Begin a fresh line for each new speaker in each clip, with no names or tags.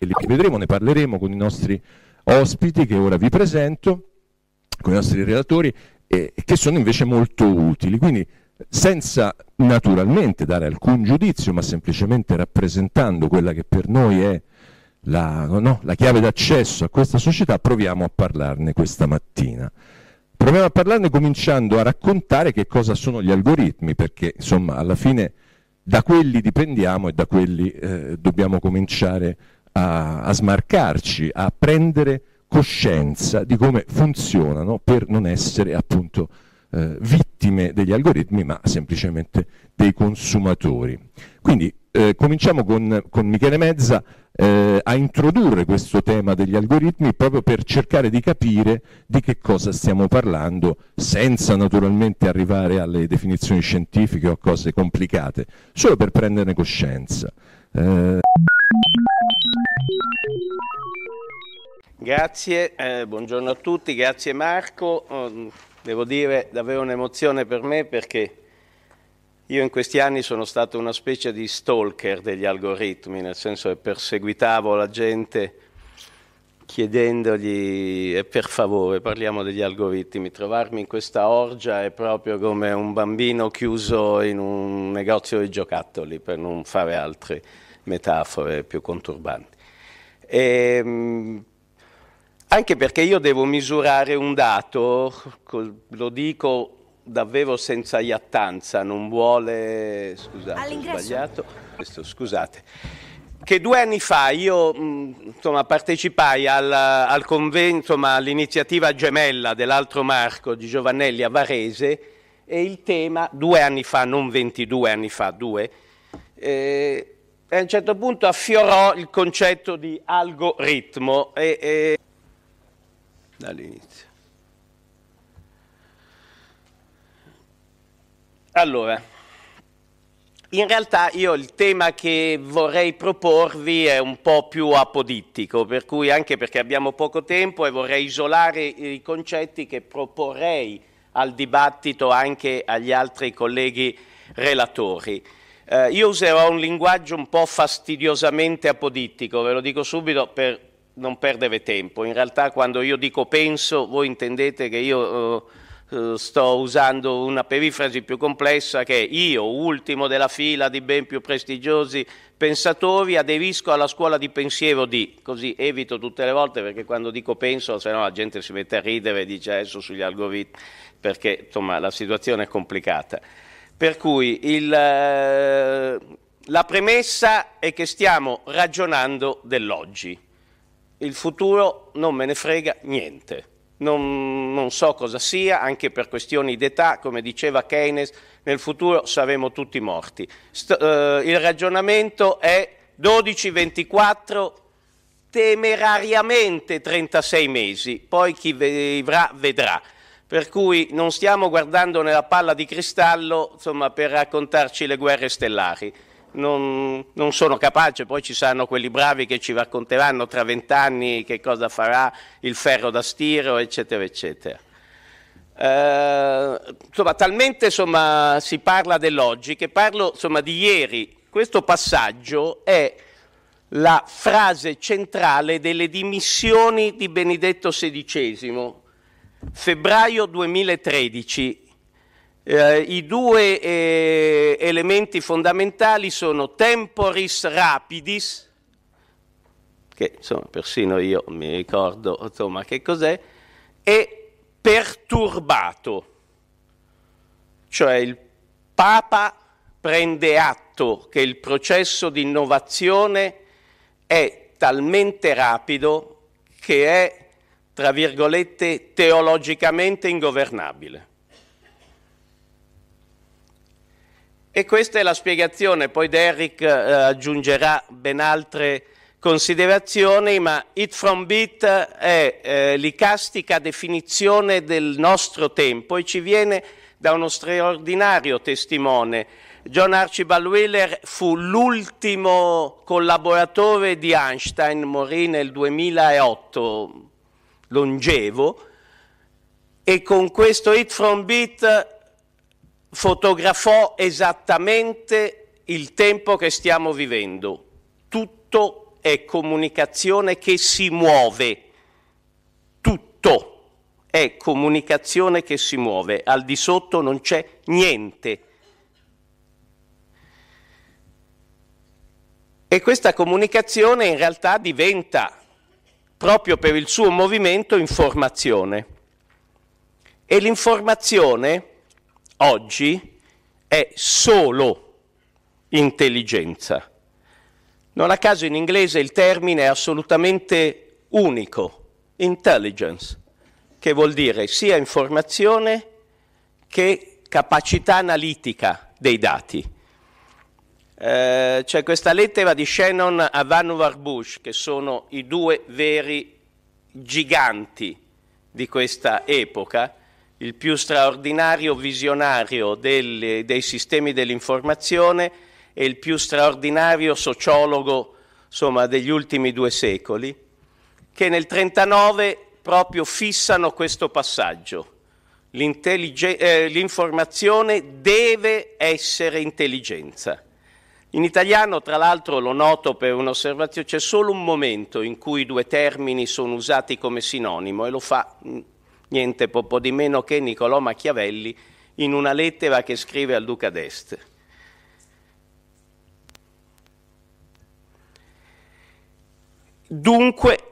Li vedremo, ne parleremo con i nostri ospiti che ora vi presento, con i nostri relatori, eh, che sono invece molto utili. Quindi senza naturalmente dare alcun giudizio, ma semplicemente rappresentando quella che per noi è la, no, la chiave d'accesso a questa società, proviamo a parlarne questa mattina. Proviamo a parlarne cominciando a raccontare che cosa sono gli algoritmi, perché insomma alla fine da quelli dipendiamo e da quelli eh, dobbiamo cominciare a, a smarcarci, a prendere coscienza di come funzionano per non essere appunto eh, vittime degli algoritmi ma semplicemente dei consumatori. Quindi eh, cominciamo con, con, Michele Mezza eh, a introdurre questo tema degli algoritmi proprio per cercare di capire di che cosa stiamo parlando senza naturalmente arrivare alle definizioni scientifiche o a cose complicate, solo per prenderne coscienza. Eh...
Grazie, eh, buongiorno a tutti, grazie Marco, mm, devo dire davvero un'emozione per me perché io in questi anni sono stato una specie di stalker degli algoritmi, nel senso che perseguitavo la gente chiedendogli e eh, per favore parliamo degli algoritmi, trovarmi in questa orgia è proprio come un bambino chiuso in un negozio di giocattoli, per non fare altre metafore più conturbanti. E, ehm, anche perché io devo misurare un dato, lo dico davvero senza iattanza, non vuole... Scusate, ho sbagliato. Questo, scusate. Che due anni fa io insomma, partecipai al, al convento, ma all'iniziativa gemella dell'altro Marco di Giovannelli a Varese e il tema, due anni fa, non 22 anni fa, due, eh, a un certo punto affiorò il concetto di algoritmo e, e... dall'inizio. Allora, in realtà io il tema che vorrei proporvi è un po' più apodittico, per cui anche perché abbiamo poco tempo e vorrei isolare i concetti che proporrei al dibattito anche agli altri colleghi relatori. Eh, io userò un linguaggio un po' fastidiosamente apodittico, ve lo dico subito per non perdere tempo. In realtà quando io dico penso, voi intendete che io... Eh, eh, sto usando una perifrasi più complessa che io, ultimo della fila di ben più prestigiosi pensatori, aderisco alla scuola di pensiero di, così evito tutte le volte perché quando dico penso, se no la gente si mette a ridere e dice adesso sugli algoritmi, perché insomma la situazione è complicata. Per cui il, eh, la premessa è che stiamo ragionando dell'oggi. Il futuro non me ne frega niente non, non, so cosa sia, anche per questioni d'età, come diceva Keynes, nel futuro saremo tutti morti. St eh, il ragionamento è 12-24, temerariamente 36 mesi, poi chi vivrà vedrà. Per cui non stiamo guardando nella palla di cristallo insomma, per raccontarci le guerre stellari non, non, sono capace, poi ci saranno quelli bravi che ci racconteranno tra vent'anni che cosa farà il ferro da stiro, eccetera, eccetera. Eh, insomma, talmente insomma, si parla dell'oggi che parlo insomma, di ieri. Questo passaggio è la frase centrale delle dimissioni di Benedetto XVI, febbraio 2013, eh, I due eh, elementi fondamentali sono temporis rapidis, che insomma persino io mi ricordo insomma, che cos'è, e perturbato, cioè il Papa prende atto che il processo di innovazione è talmente rapido che è, tra virgolette, teologicamente ingovernabile. E questa è la spiegazione, poi Derrick eh, aggiungerà ben altre considerazioni, ma It From Beat è eh, l'icastica definizione del nostro tempo e ci viene da uno straordinario testimone. John Archibald Wheeler fu l'ultimo collaboratore di Einstein, morì nel 2008, longevo, e con questo It From Beat fotografò esattamente il tempo che stiamo vivendo. Tutto è comunicazione che si muove. Tutto è comunicazione che si muove. Al di sotto non c'è niente. E questa comunicazione in realtà diventa, proprio per il suo movimento, informazione. E l'informazione oggi è solo intelligenza. Non a caso in inglese il termine è assolutamente unico, intelligence, che vuol dire sia informazione che capacità analitica dei dati. Eh, c'è questa lettera di Shannon a Vannevar Bush, che sono i due veri giganti di questa epoca, il più straordinario visionario del, dei sistemi dell'informazione e il più straordinario sociologo insomma, degli ultimi due secoli, che nel 1939 proprio fissano questo passaggio. Eh, l'informazione deve essere intelligenza. In italiano, tra l'altro, lo noto per un'osservazione, c'è solo un momento in cui i due termini sono usati come sinonimo e lo fa niente poco di meno che Niccolò Machiavelli in una lettera che scrive al Duca d'Este. Dunque,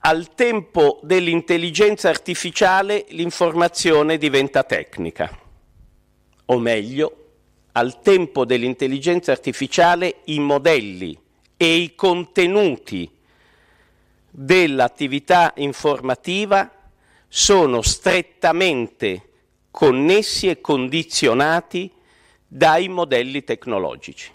al tempo dell'intelligenza artificiale l'informazione diventa tecnica, o meglio, al tempo dell'intelligenza artificiale i modelli e i contenuti dell'attività informativa sono strettamente connessi e condizionati dai modelli tecnologici.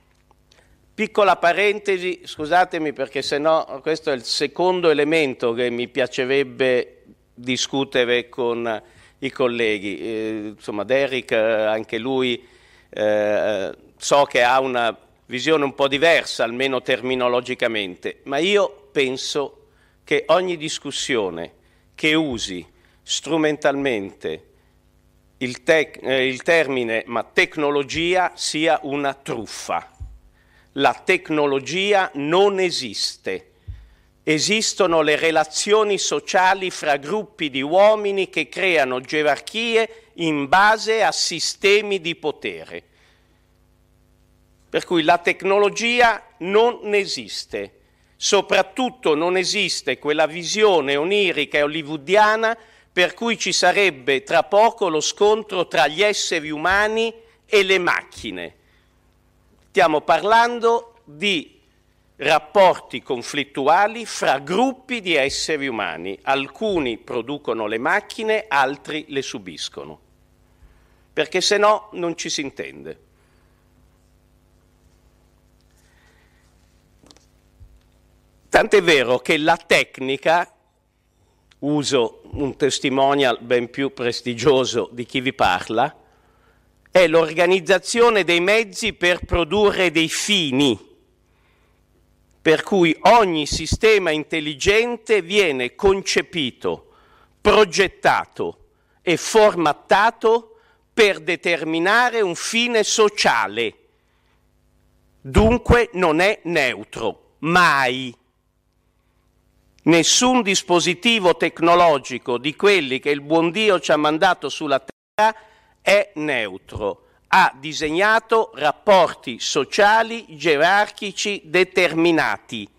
Piccola parentesi, scusatemi perché se no questo è il secondo elemento che mi piacerebbe discutere con i colleghi. Eh, insomma, Derek, eh, anche lui, eh, so che ha una visione un po' diversa, almeno terminologicamente, ma io penso che ogni discussione che usi strumentalmente il, tec- eh, il termine ma tecnologia sia una truffa. La tecnologia non esiste. Esistono le relazioni sociali fra gruppi di uomini che creano gerarchie in base a sistemi di potere. Per cui la tecnologia non esiste. Soprattutto non esiste quella visione onirica e hollywoodiana per cui ci sarebbe tra poco lo scontro tra gli esseri umani e le macchine. Stiamo parlando di rapporti conflittuali fra gruppi di esseri umani. Alcuni producono le macchine, altri le subiscono, perché se no non ci si intende. Tant'è vero che la tecnica uso un testimonial ben più prestigioso di chi vi parla, è l'organizzazione dei mezzi per produrre dei fini, per cui ogni sistema intelligente viene concepito, progettato e formattato per determinare un fine sociale. Dunque non è neutro, mai. Nessun dispositivo tecnologico di quelli che il buon Dio ci ha mandato sulla terra è neutro. Ha disegnato rapporti sociali, gerarchici, determinati.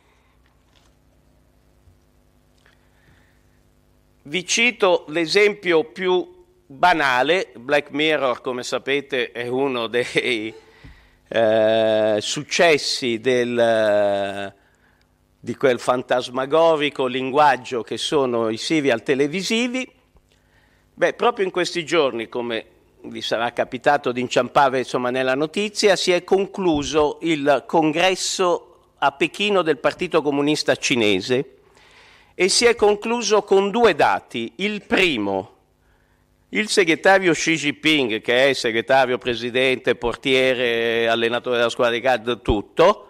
Vi cito l'esempio più banale, Black Mirror come sapete è uno dei eh, successi del di quel fantasmagorico linguaggio che sono i serial televisivi, beh, proprio in questi giorni, come vi sarà capitato di inciampare insomma, nella notizia, si è concluso il congresso a Pechino del Partito Comunista Cinese e si è concluso con due dati. Il primo, il segretario Xi Jinping, che è segretario, presidente, portiere, allenatore della squadra di calcio, tutto,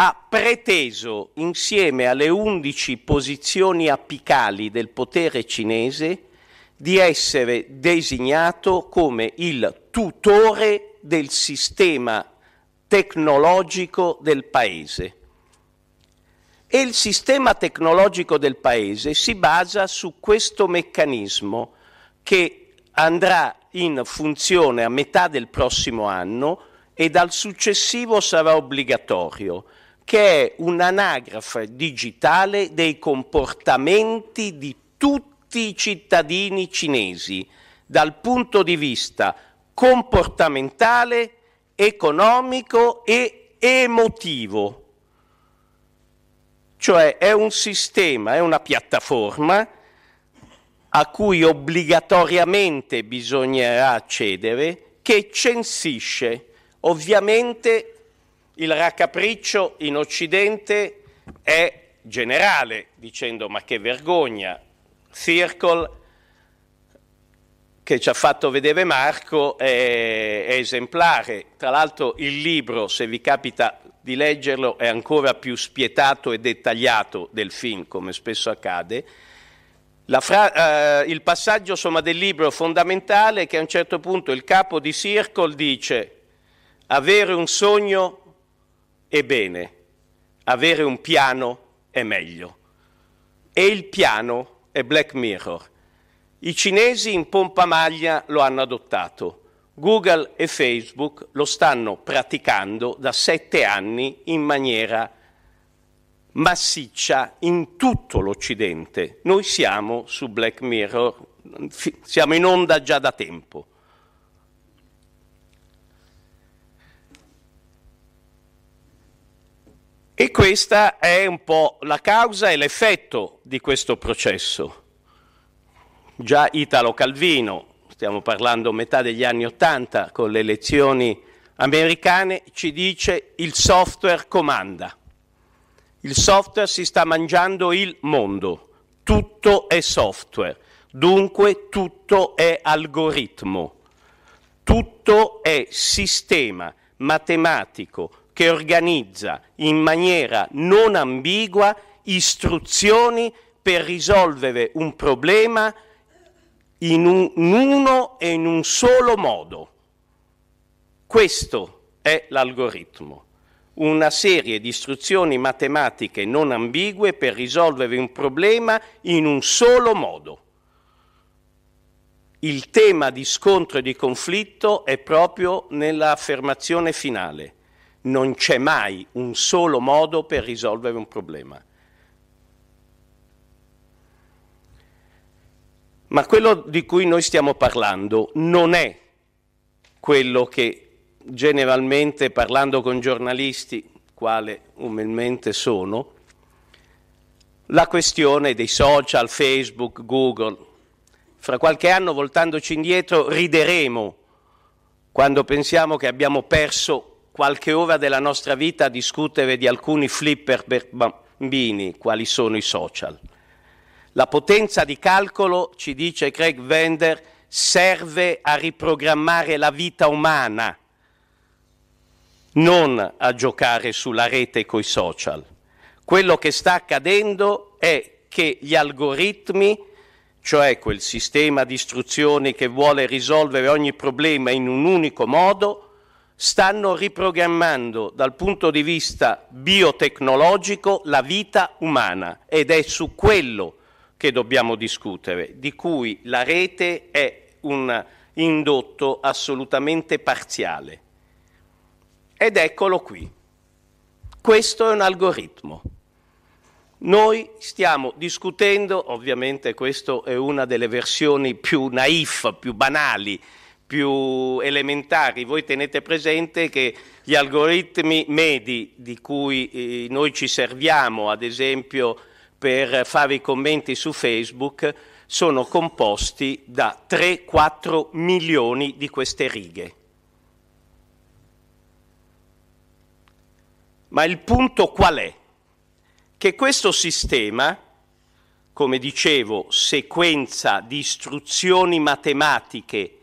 ha preteso insieme alle 11 posizioni apicali del potere cinese di essere designato come il tutore del sistema tecnologico del paese. E il sistema tecnologico del paese si basa su questo meccanismo che andrà in funzione a metà del prossimo anno e dal successivo sarà obbligatorio che è un'anagrafe digitale dei comportamenti di tutti i cittadini cinesi dal punto di vista comportamentale, economico e emotivo. Cioè è un sistema, è una piattaforma a cui obbligatoriamente bisognerà accedere, che censisce ovviamente il raccapriccio in Occidente è generale, dicendo ma che vergogna, Circle che ci ha fatto vedere Marco è, è esemplare, tra l'altro il libro, se vi capita di leggerlo, è ancora più spietato e dettagliato del film, come spesso accade. Fra, eh, il passaggio insomma, del libro fondamentale è che a un certo punto il capo di Circle dice avere un sogno Ebbene, avere un piano è meglio. E il piano è Black Mirror. I cinesi in pompa maglia lo hanno adottato. Google e Facebook lo stanno praticando da sette anni in maniera massiccia in tutto l'Occidente. Noi siamo su Black Mirror, siamo in onda già da tempo. E questa è un po' la causa e l'effetto di questo processo. Già Italo Calvino, stiamo parlando metà degli anni Ottanta, con le elezioni americane, ci dice il software comanda. Il software si sta mangiando il mondo, tutto è software, dunque tutto è algoritmo, tutto è sistema matematico, che organizza in maniera non ambigua istruzioni per risolvere un problema in, un, in uno e in un solo modo. Questo è l'algoritmo una serie di istruzioni matematiche non ambigue per risolvere un problema in un solo modo. Il tema di scontro e di conflitto è proprio nell'affermazione finale non c'è mai un solo modo per risolvere un problema. Ma quello di cui noi stiamo parlando non è quello che generalmente parlando con giornalisti, quale umilmente sono, la questione dei social, Facebook, Google. Fra qualche anno, voltandoci indietro, rideremo quando pensiamo che abbiamo perso qualche ora della nostra vita a discutere di alcuni flipper per bambini, quali sono i social. La potenza di calcolo, ci dice Craig Wender, serve a riprogrammare la vita umana, non a giocare sulla rete coi social. Quello che sta accadendo è che gli algoritmi, cioè quel sistema di istruzioni che vuole risolvere ogni problema in un unico modo, stanno riprogrammando dal punto di vista biotecnologico la vita umana ed è su quello che dobbiamo discutere, di cui la rete è un indotto assolutamente parziale. Ed eccolo qui. Questo è un algoritmo. Noi stiamo discutendo, ovviamente questa è una delle versioni più naif, più banali più elementari. Voi tenete presente che gli algoritmi medi di cui eh, noi ci serviamo, ad esempio per fare i commenti su Facebook, sono composti da 3-4 milioni di queste righe. Ma il punto qual è? Che questo sistema, come dicevo, sequenza di istruzioni matematiche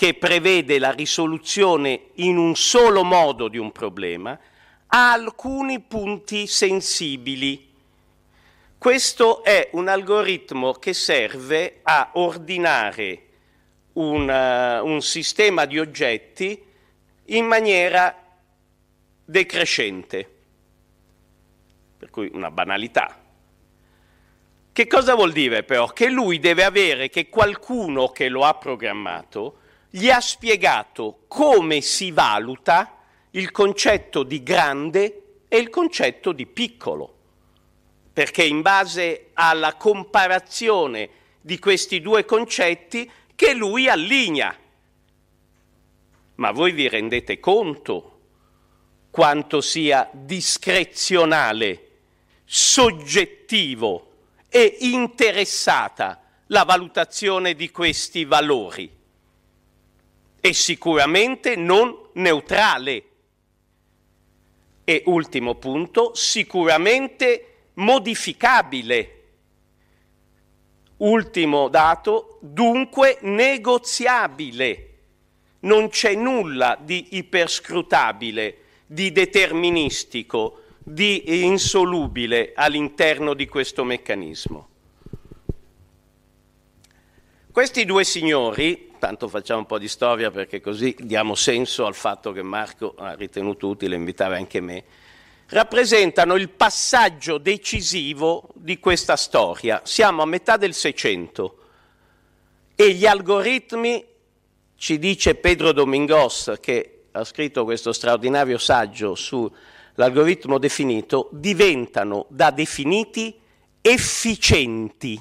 che prevede la risoluzione in un solo modo di un problema, ha alcuni punti sensibili. Questo è un algoritmo che serve a ordinare un, uh, un sistema di oggetti in maniera decrescente, per cui una banalità. Che cosa vuol dire però? Che lui deve avere che qualcuno che lo ha programmato gli ha spiegato come si valuta il concetto di grande e il concetto di piccolo, perché in base alla comparazione di questi due concetti che lui allinea. Ma voi vi rendete conto quanto sia discrezionale, soggettivo e interessata la valutazione di questi valori? e sicuramente non neutrale. E ultimo punto, sicuramente modificabile. Ultimo dato, dunque negoziabile. Non c'è nulla di iperscrutabile, di deterministico, di insolubile all'interno di questo meccanismo. Questi due signori Tanto facciamo un po' di storia perché così diamo senso al fatto che Marco ha ritenuto utile invitare anche me. Rappresentano il passaggio decisivo di questa storia. Siamo a metà del Seicento e gli algoritmi, ci dice Pedro Domingos, che ha scritto questo straordinario saggio sull'algoritmo definito, diventano da definiti efficienti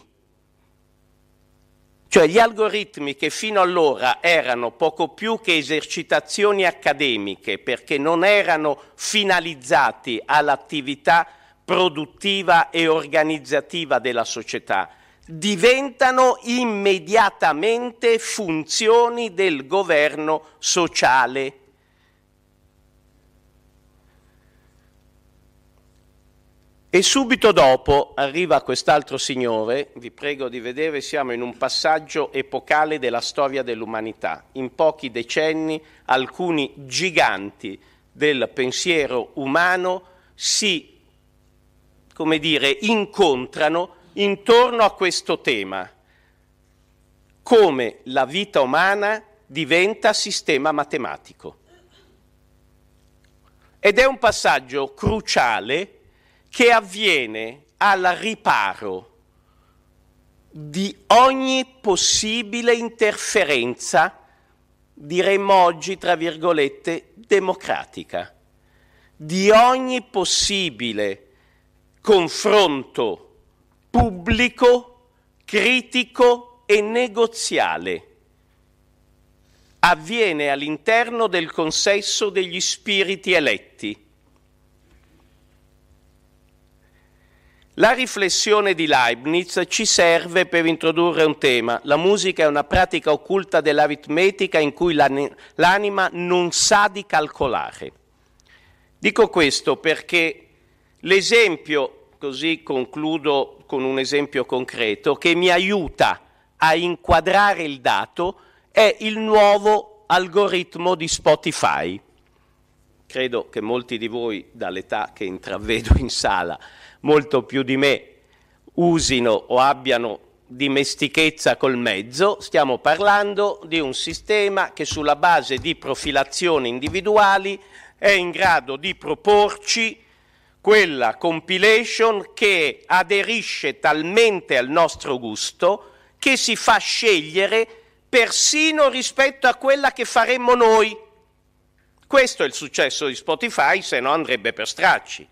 cioè gli algoritmi che fino allora erano poco più che esercitazioni accademiche perché non erano finalizzati all'attività produttiva e organizzativa della società, diventano immediatamente funzioni del governo sociale E subito dopo arriva quest'altro signore, vi prego di vedere, siamo in un passaggio epocale della storia dell'umanità. In pochi decenni alcuni giganti del pensiero umano si, come dire, incontrano intorno a questo tema, come la vita umana diventa sistema matematico. Ed è un passaggio cruciale che avviene al riparo di ogni possibile interferenza, diremmo oggi, tra virgolette, democratica, di ogni possibile confronto pubblico, critico e negoziale. Avviene all'interno del consesso degli spiriti eletti La riflessione di Leibniz ci serve per introdurre un tema. La musica è una pratica occulta dell'aritmetica in cui l'anima non sa di calcolare. Dico questo perché l'esempio, così concludo con un esempio concreto, che mi aiuta a inquadrare il dato è il nuovo algoritmo di Spotify. Credo che molti di voi, dall'età che intravedo in sala, molto più di me usino o abbiano dimestichezza col mezzo, stiamo parlando di un sistema che sulla base di profilazioni individuali è in grado di proporci quella compilation che aderisce talmente al nostro gusto che si fa scegliere persino rispetto a quella che faremmo noi. Questo è il successo di Spotify, se no andrebbe per stracci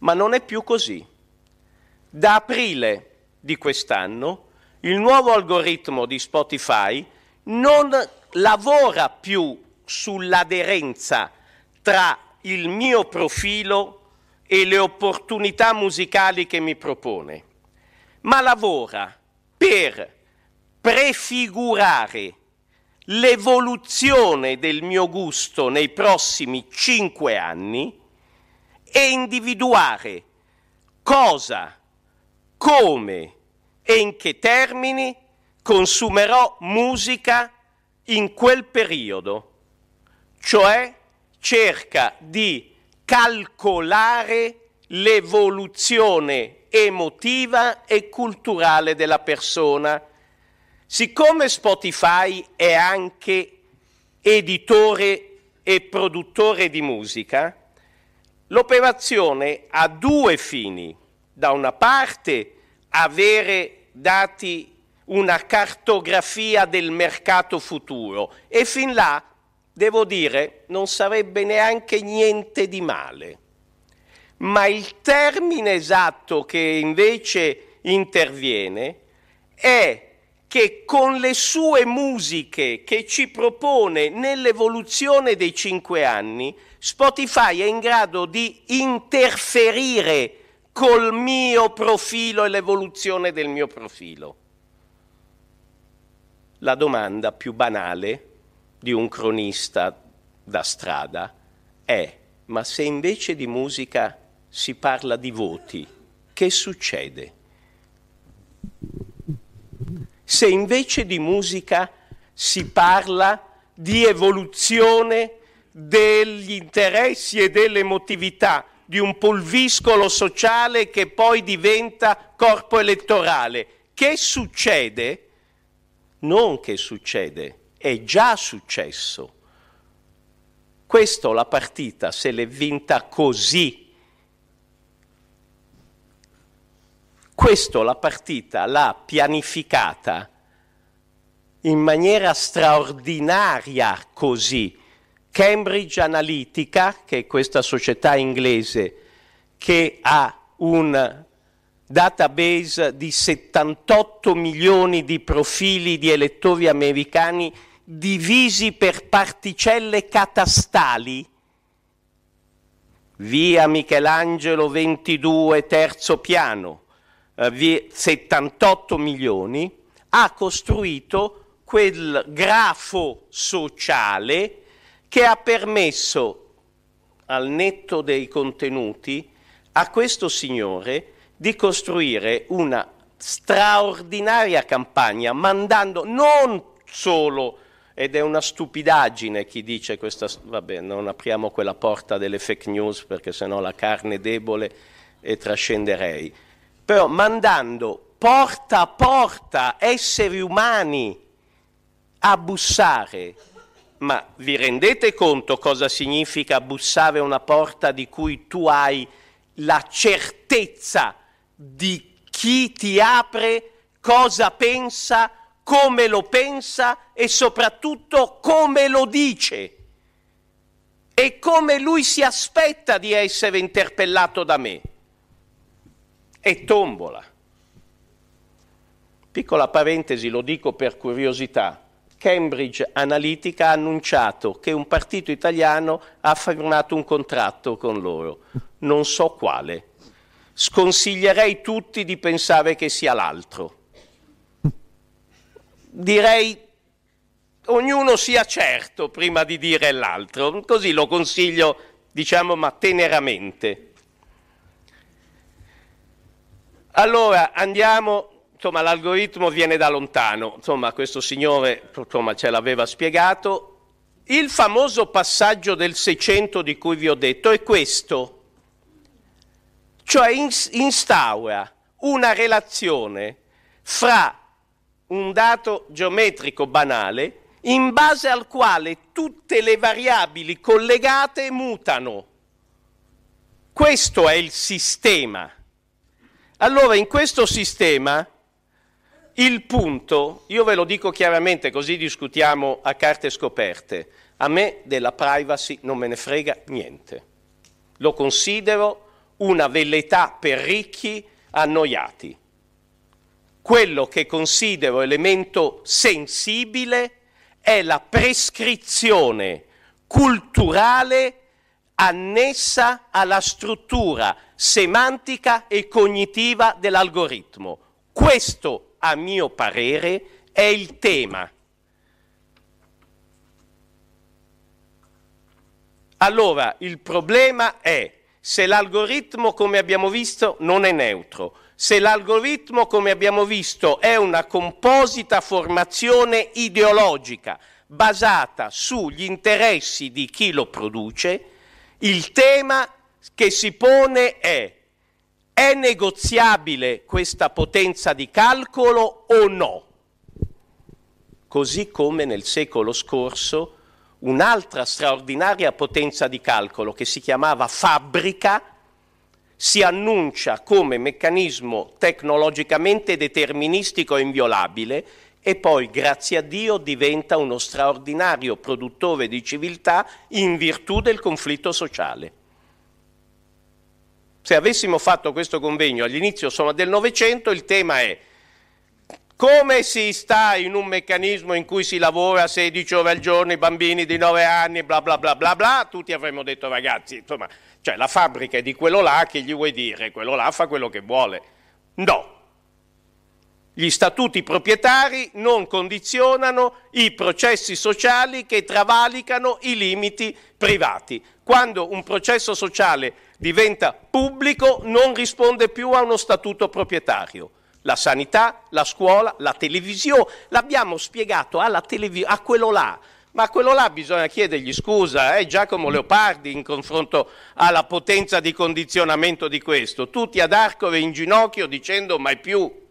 ma non è più così. Da aprile di quest'anno il nuovo algoritmo di Spotify non lavora più sull'aderenza tra il mio profilo e le opportunità musicali che mi propone, ma lavora per prefigurare l'evoluzione del mio gusto nei prossimi cinque anni e individuare cosa, come e in che termini consumerò musica in quel periodo, cioè cerca di calcolare l'evoluzione emotiva e culturale della persona. Siccome Spotify è anche editore e produttore di musica, L'operazione ha due fini. Da una parte avere dati una cartografia del mercato futuro e fin là, devo dire, non sarebbe neanche niente di male. Ma il termine esatto che invece interviene è che con le sue musiche che ci propone nell'evoluzione dei cinque anni, Spotify è in grado di interferire col mio profilo e l'evoluzione del mio profilo. La domanda più banale di un cronista da strada è, ma se invece di musica si parla di voti, che succede? se invece di musica si parla di evoluzione degli interessi e delle emotività di un polviscolo sociale che poi diventa corpo elettorale. Che succede? Non che succede, è già successo. Questo la partita se l'è vinta così Questo la partita l'ha pianificata in maniera straordinaria così. Cambridge Analytica, che è questa società inglese che ha un database di 78 milioni di profili di elettori americani divisi per particelle catastali. Via Michelangelo 22, terzo piano 78 eh, milioni, ha costruito quel grafo sociale che ha permesso, al netto dei contenuti, a questo signore di costruire una straordinaria campagna, mandando non solo, ed è una stupidaggine chi dice questa, vabbè non apriamo quella porta delle fake news perché sennò la carne è debole e eh, trascenderei, però mandando porta a porta esseri umani a bussare. Ma vi rendete conto cosa significa bussare una porta di cui tu hai la certezza di chi ti apre, cosa pensa, come lo pensa e soprattutto come lo dice e come lui si aspetta di essere interpellato da me? e tombola. Piccola parentesi, lo dico per curiosità. Cambridge Analytica ha annunciato che un partito italiano ha firmato un contratto con loro, non so quale. Sconsiglierei tutti di pensare che sia l'altro. Direi ognuno sia certo prima di dire l'altro, così lo consiglio, diciamo, ma teneramente. Allora andiamo, insomma l'algoritmo viene da lontano, insomma questo signore insomma, ce l'aveva spiegato. Il famoso passaggio del 600 di cui vi ho detto è questo, cioè instaura una relazione fra un dato geometrico banale in base al quale tutte le variabili collegate mutano. Questo è il sistema. Allora in questo sistema il punto, io ve lo dico chiaramente così discutiamo a carte scoperte, a me della privacy non me ne frega niente. Lo considero una velleità per ricchi annoiati. Quello che considero elemento sensibile è la prescrizione culturale annessa alla struttura semantica e cognitiva dell'algoritmo. Questo, a mio parere, è il tema. Allora, il problema è se l'algoritmo, come abbiamo visto, non è neutro, se l'algoritmo, come abbiamo visto, è una composita formazione ideologica basata sugli interessi di chi lo produce, il tema che si pone è è negoziabile questa potenza di calcolo o no? Così come nel secolo scorso un'altra straordinaria potenza di calcolo che si chiamava fabbrica si annuncia come meccanismo tecnologicamente deterministico e inviolabile e poi, grazie a Dio, diventa uno straordinario produttore di civiltà in virtù del conflitto sociale. Se avessimo fatto questo convegno all'inizio insomma, del Novecento, il tema è come si sta in un meccanismo in cui si lavora 16 ore al giorno, i bambini di 9 anni, bla bla bla bla bla, tutti avremmo detto ragazzi, insomma, cioè la fabbrica è di quello là che gli vuoi dire, quello là fa quello che vuole. No, gli statuti proprietari non condizionano i processi sociali che travalicano i limiti privati. Quando un processo sociale diventa pubblico non risponde più a uno statuto proprietario. La sanità, la scuola, la televisione, l'abbiamo spiegato televi- a quello là, ma a quello là bisogna chiedergli scusa, eh, Giacomo Leopardi in confronto alla potenza di condizionamento di questo, tutti ad arcove in ginocchio dicendo mai più.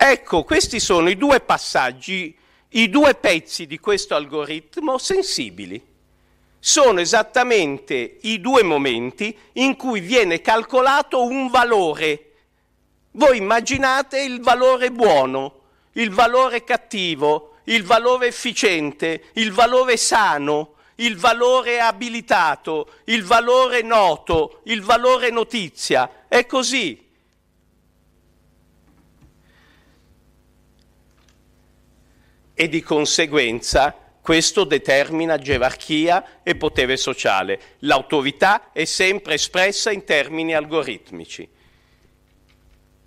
Ecco, questi sono i due passaggi, i due pezzi di questo algoritmo sensibili. Sono esattamente i due momenti in cui viene calcolato un valore. Voi immaginate il valore buono, il valore cattivo, il valore efficiente, il valore sano, il valore abilitato, il valore noto, il valore notizia. È così. e di conseguenza questo determina gerarchia e potere sociale. L'autorità è sempre espressa in termini algoritmici.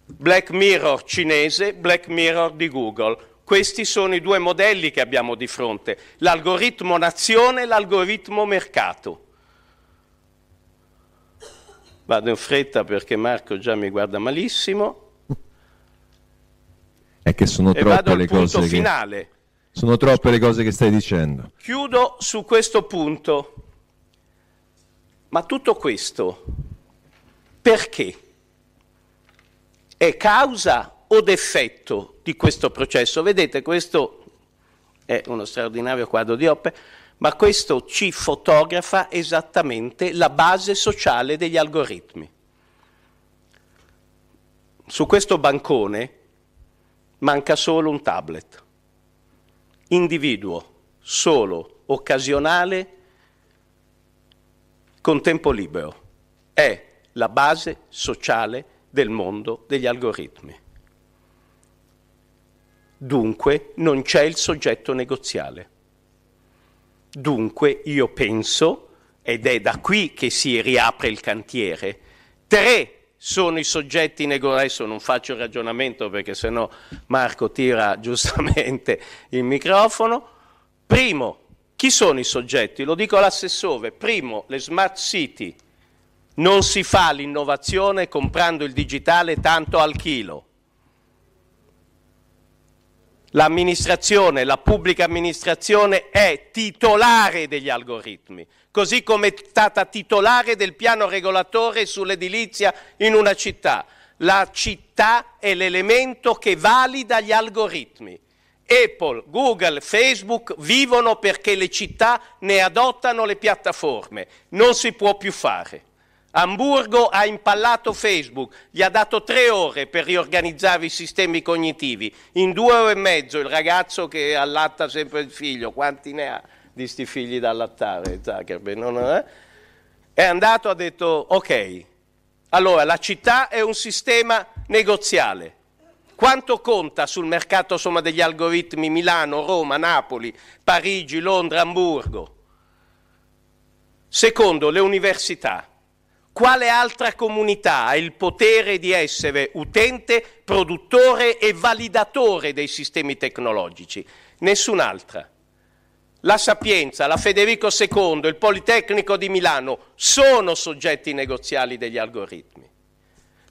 Black Mirror cinese, Black Mirror di Google. Questi sono i due modelli che abbiamo di fronte, l'algoritmo nazione e l'algoritmo mercato. Vado in fretta perché Marco già mi guarda malissimo.
È che sono e troppe le cose. Che... finale. Sono troppe le cose che stai dicendo.
Chiudo su questo punto. Ma tutto questo perché? È causa o effetto di questo processo? Vedete, questo è uno straordinario quadro di Hoppe, ma questo ci fotografa esattamente la base sociale degli algoritmi. Su questo bancone manca solo un tablet individuo solo, occasionale, con tempo libero. È la base sociale del mondo degli algoritmi. Dunque non c'è il soggetto negoziale. Dunque io penso, ed è da qui che si riapre il cantiere, tre sono i soggetti negoziati, adesso non faccio il ragionamento perché sennò Marco tira giustamente il microfono. Primo, chi sono i soggetti? Lo dico all'assessore, primo, le smart city. Non si fa l'innovazione comprando il digitale tanto al chilo. L'amministrazione, la pubblica amministrazione è titolare degli algoritmi così come è stata titolare del piano regolatore sull'edilizia in una città. La città è l'elemento che valida gli algoritmi. Apple, Google, Facebook vivono perché le città ne adottano le piattaforme. Non si può più fare. Hamburgo ha impallato Facebook, gli ha dato tre ore per riorganizzare i sistemi cognitivi. In due ore e mezzo il ragazzo che allatta sempre il figlio, quanti ne ha? di sti figli da allattare, Zuckerberg. Non è? Eh? è andato ha detto, ok, allora la città è un sistema negoziale. Quanto conta sul mercato insomma, degli algoritmi Milano, Roma, Napoli, Parigi, Londra, Hamburgo? Secondo, le università. Quale altra comunità ha il potere di essere utente, produttore e validatore dei sistemi tecnologici? Nessun'altra la Sapienza, la Federico II, il Politecnico di Milano sono soggetti negoziali degli algoritmi.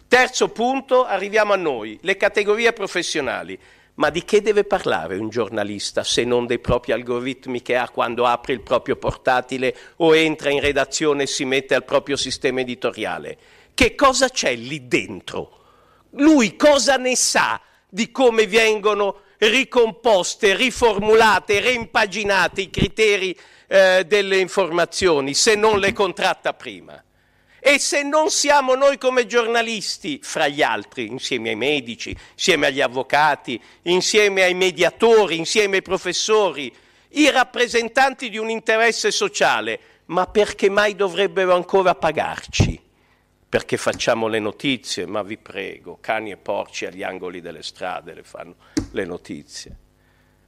Terzo punto, arriviamo a noi, le categorie professionali. Ma di che deve parlare un giornalista se non dei propri algoritmi che ha quando apre il proprio portatile o entra in redazione e si mette al proprio sistema editoriale? Che cosa c'è lì dentro? Lui cosa ne sa di come vengono ricomposte, riformulate, reimpaginate i criteri eh, delle informazioni se non le contratta prima. E se non siamo noi come giornalisti, fra gli altri, insieme ai medici, insieme agli avvocati, insieme ai mediatori, insieme ai professori, i rappresentanti di un interesse sociale, ma perché mai dovrebbero ancora pagarci? Perché facciamo le notizie, ma vi prego, cani e porci agli angoli delle strade le fanno le notizie.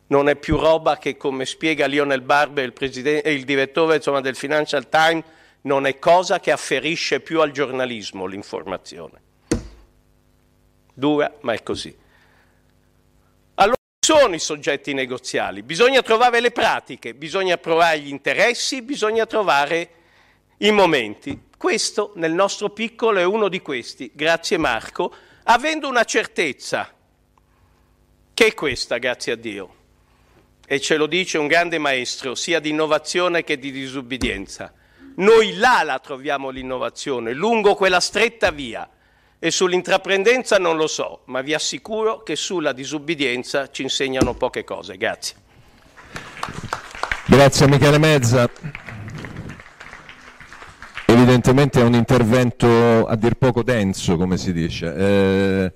Non è più roba che, come spiega Lionel Barbe, il, eh, il direttore insomma, del Financial Times, non è cosa che afferisce più al giornalismo l'informazione. Dura, ma è così. Allora chi sono i soggetti negoziali? Bisogna trovare le pratiche, bisogna provare gli interessi, bisogna trovare i momenti. Questo nel nostro piccolo è uno di questi, grazie Marco, avendo una certezza che è questa, grazie a Dio, e ce lo dice un grande maestro, sia di innovazione che di disubbidienza. Noi là la troviamo l'innovazione, lungo quella stretta via. E sull'intraprendenza non lo so, ma vi assicuro che sulla disubbidienza ci insegnano poche cose. Grazie.
Grazie Michele Mezza. Evidentemente è un intervento a dir poco denso, come si dice. Eh...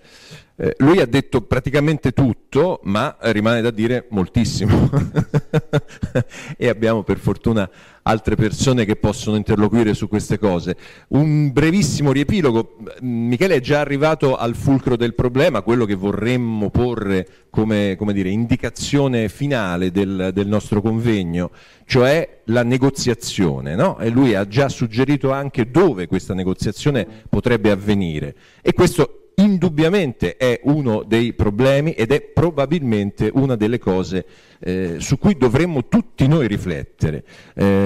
Eh, lui ha detto praticamente tutto, ma rimane da dire moltissimo. e abbiamo per fortuna altre persone che possono interloquire su queste cose. Un brevissimo riepilogo. Michele è già arrivato al fulcro del problema, quello che vorremmo porre come, come dire, indicazione finale del, del, nostro convegno, cioè la negoziazione. No? E lui ha già suggerito anche dove questa negoziazione potrebbe avvenire. E questo indubbiamente è uno dei problemi ed è probabilmente una delle cose eh, su cui dovremmo tutti noi riflettere. Eh...